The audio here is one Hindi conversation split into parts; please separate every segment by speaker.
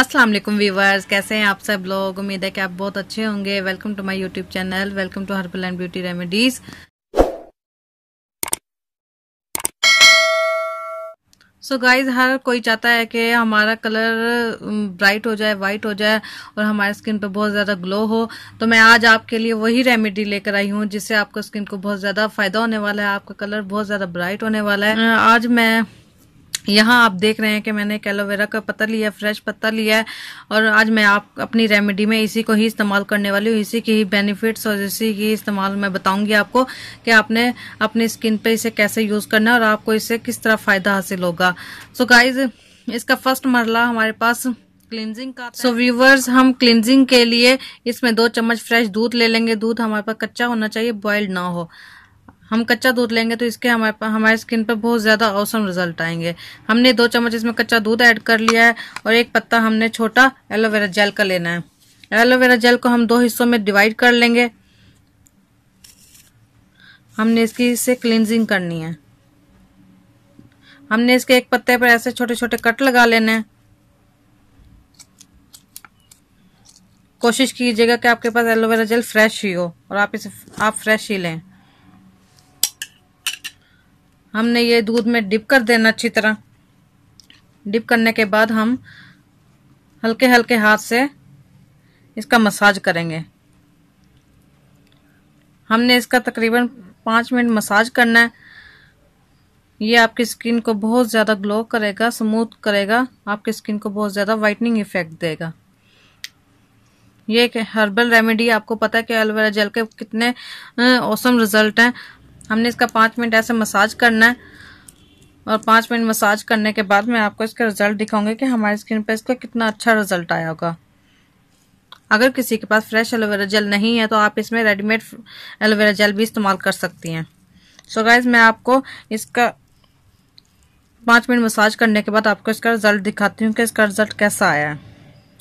Speaker 1: अस्सलाम वालेकुम व्यूवर्स कैसे हैं आप सब लोग उम्मीद है कि आप बहुत अच्छे होंगे welcome to my YouTube channel welcome to herbal and beauty remedies so guys हर कोई चाहता है कि हमारा कलर ब्राइट हो जाए वाइट हो जाए और हमारे स्किन पर बहुत ज़्यादा ग्लो हो तो मैं आज आपके लिए वही रेमेडी लेकर आई हूँ जिससे आपको स्किन को बहुत ज़्यादा फायदा होने वाला है आपका कलर बहुत ज़्यादा ब्राइट होने वाला है आज मैं यहाँ आप देख रहे हैं कि मैंने एक एलोवेरा का पत्ता लिया फ्रेश पत्ता लिया है और आज मैं आप अपनी रेमेडी में इसी को ही इस्तेमाल करने वाली हूँ इसी के ही बेनिफिट्स और इसी की इस्तेमाल मैं बताऊंगी आपको कि आपने अपनी स्किन पे इसे कैसे यूज़ करना है और आपको इससे किस तरह फ़ायदा हासिल होगा सो so गाइज इसका फर्स्ट मरला हमारे पास क्लिनजिंग का सो व्यूवर्स हम क्लिनजिंग के लिए इसमें दो चम्मच फ्रेश दूध ले लेंगे दूध हमारे पास कच्चा होना चाहिए बॉयल्ड ना हो हम कच्चा दूध लेंगे तो इसके हमारे हमारे स्किन पर बहुत ज़्यादा औसम रिजल्ट आएंगे हमने दो चम्मच इसमें कच्चा दूध ऐड कर लिया है और एक पत्ता हमने छोटा एलोवेरा जेल का लेना है एलोवेरा जेल को हम दो हिस्सों में डिवाइड कर लेंगे हमने इसकी इससे क्लिनजिंग करनी है हमने इसके एक पत्ते पर ऐसे छोटे छोटे कट लगा लेने हैं कोशिश कीजिएगा कि आपके पास एलोवेरा जेल फ्रेश ही हो और आप इसे आप फ्रेश ही लें हमने ये दूध में डिप कर देना अच्छी तरह डिप करने के बाद हम हल्के हल्के हाथ से इसका मसाज करेंगे हमने इसका तकरीबन पाँच मिनट मसाज करना है ये आपकी स्किन को बहुत ज़्यादा ग्लो करेगा स्मूथ करेगा आपकी स्किन को बहुत ज़्यादा वाइटनिंग इफ़ेक्ट देगा ये एक हर्बल रेमेडी आपको पता है कि एलोवेरा जेल के कितने औसम रिज़ल्ट हैं हमने इसका पाँच मिनट ऐसे मसाज करना है और पाँच मिनट मसाज करने के बाद मैं आपको इसका रिज़ल्ट दिखाऊंगी कि हमारी स्किन पर इसका कितना अच्छा रिज़ल्ट आया होगा अगर किसी के पास फ्रेश एलोवेरा जेल नहीं है तो आप इसमें रेडीमेड एलोवेरा जेल भी इस्तेमाल कर सकती हैं सो so गाइज मैं आपको इसका पाँच मिनट मसाज करने के बाद आपको इसका रिज़ल्ट दिखाती हूँ कि इसका रिज़ल्ट कैसा आया है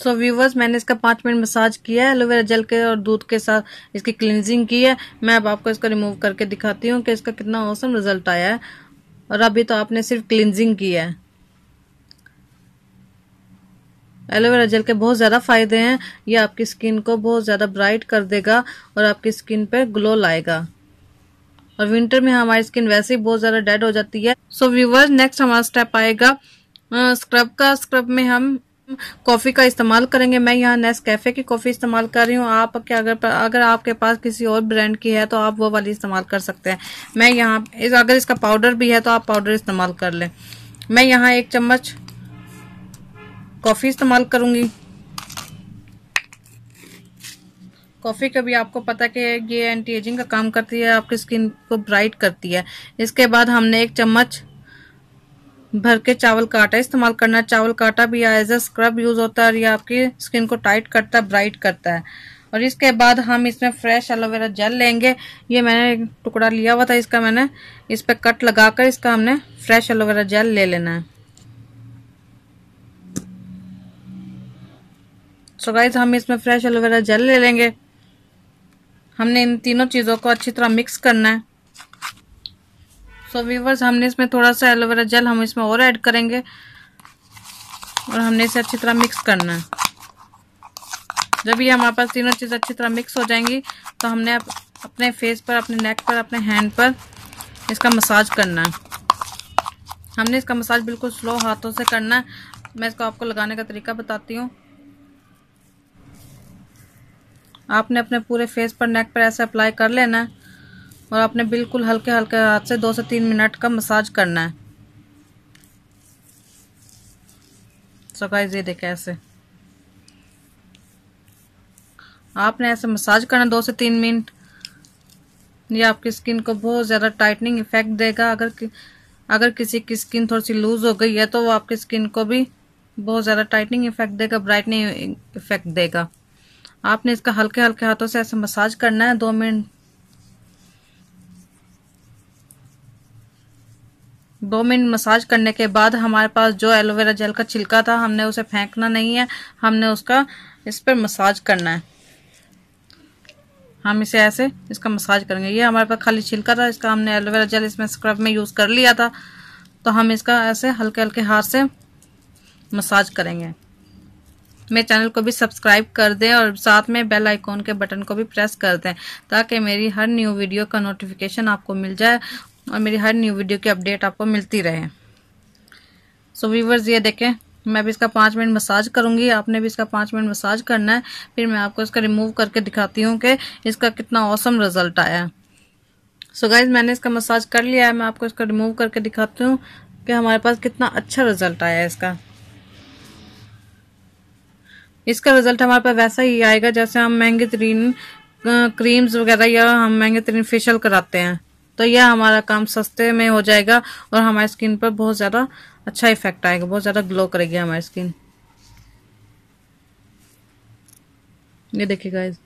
Speaker 1: सो so, व्यूवर्स मैंने इसका पाँच मिनट मसाज किया है एलोवेरा जेल के और दूध के साथ इसकी क्लिनजिंग की है मैं अब आपको इसका रिमूव करके दिखाती हूँ कि इसका कितना औसम रिजल्ट आया है और अभी तो आपने सिर्फ क्लिनजिंग की है एलोवेरा जेल के बहुत ज़्यादा फायदे हैं ये आपकी स्किन को बहुत ज़्यादा ब्राइट कर देगा और आपकी स्किन पर ग्लो लाएगा और विंटर में हमारी स्किन वैसे ही बहुत ज़्यादा डेड हो जाती है सो व्यूवर्स नेक्स्ट हमारा स्टेप आएगा स्क्रब का स्क्रब में हम कॉफ़ी का इस्तेमाल करेंगे मैं यहाँ नेस कैफ़े की कॉफ़ी इस्तेमाल कर रही हूँ आप क्या अगर अगर आपके पास किसी और ब्रांड की है तो आप वो वाली इस्तेमाल कर सकते हैं मैं यहाँ इस अगर इसका पाउडर भी है तो आप पाउडर इस्तेमाल कर लें मैं यहाँ एक चम्मच कॉफ़ी इस्तेमाल करूँगी कॉफ़ी का भी आपको पता कि ये एंटी एजिंग का काम करती है आपकी स्किन को ब्राइट करती है इसके बाद हमने एक चम्मच भर के चावल का आटा इस्तेमाल करना चावल का आटा भी एज अ स्क्रब यूज होता है और ये आपकी स्किन को टाइट करता है ब्राइट करता है और इसके बाद हम इसमें फ्रेश एलोवेरा जेल लेंगे ये मैंने एक टुकड़ा लिया हुआ था इसका मैंने इस पर कट लगाकर इसका हमने फ्रेश एलोवेरा जेल ले लेना है सो so गाइज हम इसमें फ्रेश एलोवेरा जेल ले लेंगे हमने इन तीनों चीज़ों को अच्छी तरह मिक्स करना है सो so, वीवर्स हमने इसमें थोड़ा सा एलोवेरा जेल हम इसमें और ऐड करेंगे और हमने इसे अच्छी तरह मिक्स करना है जब ये हमारे पास तीनों चीज़ अच्छी तरह मिक्स हो जाएंगी तो हमने अप, अपने फेस पर अपने नेक पर अपने हैंड पर इसका मसाज करना है हमने इसका मसाज बिल्कुल स्लो हाथों से करना है मैं इसको आपको लगाने का तरीका बताती हूँ आपने अपने पूरे फेस पर नेक पर ऐसे अप्लाई कर लेना है और आपने बिल्कुल हल्के हल्के हाथ से दो से तीन मिनट का मसाज करना है सकाइज ये देखें ऐसे आपने ऐसे मसाज करना दो से तीन मिनट ये आपकी स्किन को बहुत ज़्यादा टाइटनिंग इफेक्ट देगा अगर कि, अगर किसी की स्किन थोड़ी सी लूज़ हो गई है तो वो आपकी स्किन को भी बहुत ज़्यादा टाइटनिंग इफेक्ट देगा ब्राइटनिंग इफेक्ट देगा आपने इसका हल्के हल्के हाथों से ऐसे मसाज करना है दो मिनट दो मिनट मसाज करने के बाद हमारे पास जो एलोवेरा जेल का छिलका था हमने उसे फेंकना नहीं है हमने उसका इस पर मसाज करना है हम इसे ऐसे इसका मसाज करेंगे ये हमारे पास खाली छिलका था इसका हमने एलोवेरा जेल इसमें स्क्रब में यूज़ कर लिया था तो हम इसका ऐसे हल्के हल्के हाथ से मसाज करेंगे मेरे चैनल को भी सब्सक्राइब कर दें और साथ में बेल आइकॉन के बटन को भी प्रेस कर दें ताकि मेरी हर न्यू वीडियो का नोटिफिकेशन आपको मिल जाए और मेरी हर न्यू वीडियो की अपडेट आपको मिलती रहे सो वीवर्स ये देखें मैं भी इसका पाँच मिनट मसाज करूंगी आपने भी इसका पाँच मिनट मसाज करना है फिर मैं आपको इसका रिमूव करके दिखाती हूँ कि इसका कितना औसम रिजल्ट आया है सो गाइज मैंने इसका मसाज कर लिया है मैं आपको इसका रिमूव करके दिखाती हूँ कि हमारे पास कितना अच्छा रिजल्ट आया है इसका इसका रिजल्ट हमारे पास वैसा ही आएगा जैसे हम महंगे तरीन क्रीम्स वगैरह या हम महंगे तरीन फेशियल कराते हैं तो यह हमारा काम सस्ते में हो जाएगा और हमारे स्किन पर बहुत ज़्यादा अच्छा इफेक्ट आएगा बहुत ज़्यादा ग्लो करेगी हमारी स्किन ये देखिए guys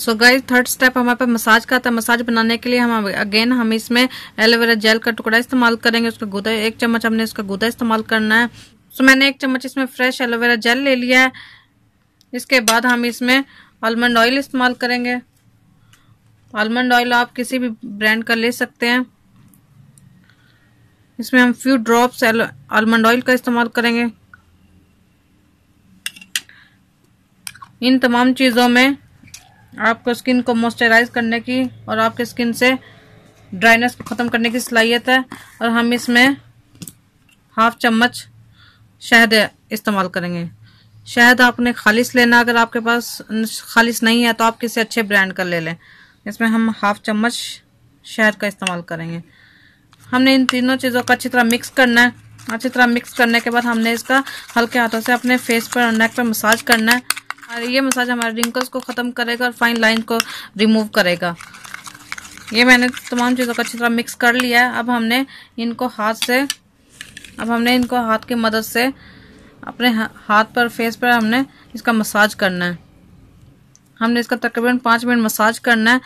Speaker 1: so guys third step हमारे पास मसाज का था मसाज बनाने के लिए हम अगेन हम इसमें एलोवेरा जेल का टुकड़ा इस्तेमाल करेंगे उसका गुदा एक चम्मच हमने उसका गुदा इस्तेमाल करना है सो so, मैंने एक चम्मच इसमें फ्रेश एलोवेरा जेल ले लिया है इसके बाद हम इसमें आलमंड ऑयल इस्तेमाल करेंगे आलमंड ऑयल आप किसी भी ब्रांड का ले सकते हैं इसमें हम फ्यू ड्रॉप्स आलमंड ऑयल का इस्तेमाल करेंगे इन तमाम चीज़ों में आपको स्किन को मॉइस्चराइज करने की और आपके स्किन से ड्राइनेस को ख़त्म करने की सलाहियत है और हम इसमें हाफ चम्मच शहद इस्तेमाल करेंगे शायद आपने खालिश लेना अगर आपके पास खालिश नहीं है तो आप किसी अच्छे ब्रांड का ले लें इसमें हम हाफ चम्मच शहद का इस्तेमाल करेंगे हमने इन तीनों चीज़ों को अच्छी तरह मिक्स करना है अच्छी तरह मिक्स करने के बाद हमने इसका हल्के हाथों से अपने फेस पर और नेक पर मसाज करना है और ये मसाज हमारे रिंकल्स को ख़त्म करेगा और फाइन लाइन को रिमूव करेगा ये मैंने तमाम चीज़ों को अच्छी तरह मिक्स कर लिया है अब हमने इनको हाथ से अब हमने इनको हाथ की मदद से अपने हाथ पर फेस पर हमने इसका मसाज करना है हमने इसका तकरीबन पाँच मिनट मसाज करना है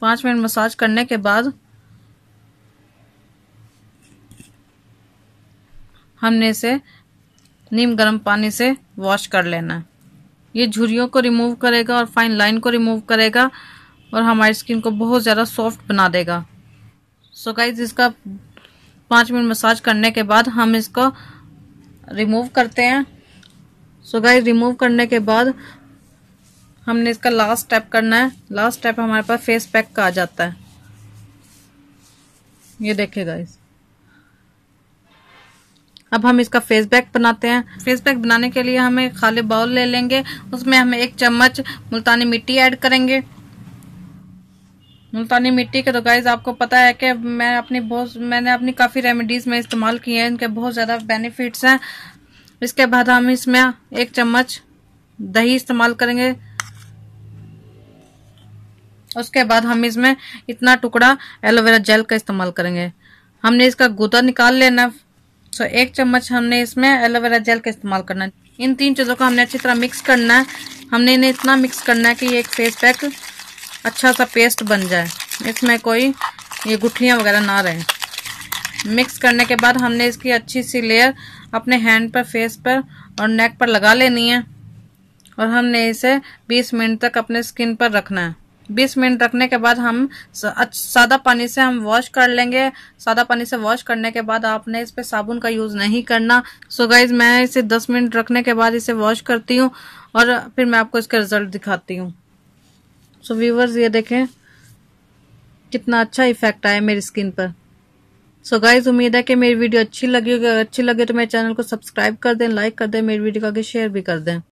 Speaker 1: पाँच मिनट मसाज करने के बाद हमने इसे नीम गर्म पानी से वॉश कर लेना है ये झुरियों को रिमूव करेगा और फाइन लाइन को रिमूव करेगा और हमारी स्किन को बहुत ज़्यादा सॉफ्ट बना देगा सो so गाइज इसका पाँच मिनट मसाज करने के बाद हम इसको रिमूव करते हैं सो so गाइस रिमूव करने के बाद हमने इसका लास्ट स्टेप करना है लास्ट स्टेप हमारे पास फेस पैक का आ जाता है ये देखिए गाइस अब हम इसका फेस पैक बनाते हैं फेस पैक बनाने के लिए हमें खाली बाउल ले लेंगे उसमें हम एक चम्मच मुल्तानी मिट्टी ऐड करेंगे मुल्तानी मिट्टी के तो गाइज आपको पता है कि मैं अपनी बहुत मैंने अपनी काफ़ी रेमेडीज़ में इस्तेमाल किए है इनके बहुत ज़्यादा बेनिफिट्स हैं इसके बाद हम इसमें एक चम्मच दही इस्तेमाल करेंगे उसके बाद हम इसमें इतना टुकड़ा एलोवेरा जेल का इस्तेमाल करेंगे हमने इसका गुदा निकाल लेना सो एक चम्मच हमने इसमें एलोवेरा जेल का इस्तेमाल करना है इन तीन चीज़ों को हमने अच्छी तरह मिक्स करना है हमने इन्हें इतना मिक्स करना है कि ये एक फेस पैक अच्छा सा पेस्ट बन जाए इसमें कोई ये गुठलियाँ वगैरह ना रहे मिक्स करने के बाद हमने इसकी अच्छी सी लेयर अपने हैंड पर फेस पर और नेक पर लगा लेनी है और हमने इसे 20 मिनट तक अपने स्किन पर रखना है 20 मिनट रखने के बाद हम सादा पानी से हम वॉश कर लेंगे सादा पानी से वॉश करने के बाद आपने इस पर साबुन का यूज़ नहीं करना सो so गाइज मैं इसे 10 मिनट रखने के बाद इसे वॉश करती हूँ और फिर मैं आपको इसका रिजल्ट दिखाती हूँ सो so, व्यूवर्स ये देखें कितना अच्छा इफेक्ट आया मेरी स्किन पर सो so, गाइज उम्मीद है कि मेरी वीडियो अच्छी लगी अगर अच्छी लगे तो मेरे चैनल को सब्सक्राइब कर दें लाइक कर दें मेरी वीडियो को आगे शेयर भी कर दें